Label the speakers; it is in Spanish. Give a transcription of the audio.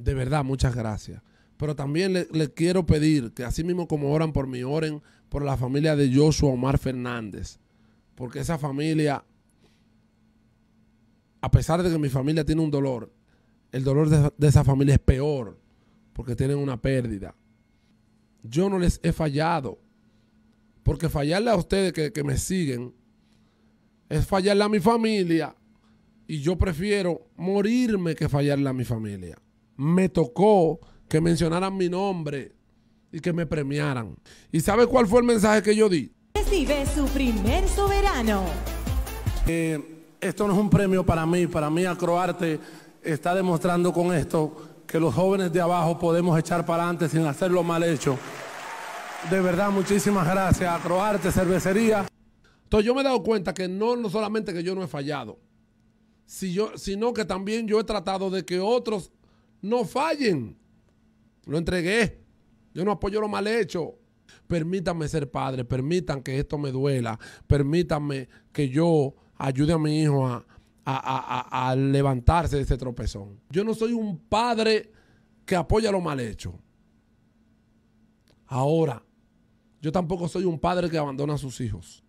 Speaker 1: de verdad, muchas gracias. Pero también les quiero pedir que así mismo como oran por mí, oren por la familia de Joshua Omar Fernández. Porque esa familia, a pesar de que mi familia tiene un dolor, el dolor de, esa familia es peor porque tienen una pérdida. Yo no les he fallado. Porque fallarle a ustedes que, que me siguen es fallarle a mi familia. Y yo prefiero morirme que fallarle a mi familia me tocó que mencionaran mi nombre y que me premiaran. ¿Y sabe cuál fue el mensaje que yo di?
Speaker 2: Recibe su primer soberano.
Speaker 1: Eh, esto no es un premio para mí, para mí Acroarte está demostrando con esto que los jóvenes de abajo podemos echar para adelante sin hacerlo mal hecho. De verdad, muchísimas gracias, Acroarte, cervecería. Entonces yo me he dado cuenta que no, no solamente que yo no he fallado, sino que también yo he tratado de que otros no fallen. Lo entregué. Yo no apoyo lo mal hecho. Permítanme ser padre, permitan que esto me duela, permítanme que yo ayude a mi hijo a, a, a, a levantarse de ese tropezón. Yo no soy un padre que apoya lo mal hecho. Ahora, yo tampoco soy un padre que abandona a sus hijos.